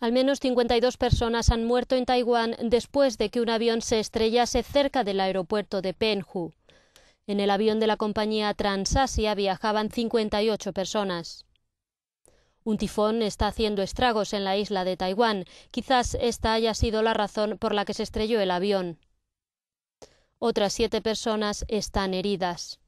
Al menos 52 personas han muerto en Taiwán después de que un avión se estrellase cerca del aeropuerto de Penhu. En el avión de la compañía Transasia viajaban 58 personas. Un tifón está haciendo estragos en la isla de Taiwán. Quizás esta haya sido la razón por la que se estrelló el avión. Otras siete personas están heridas.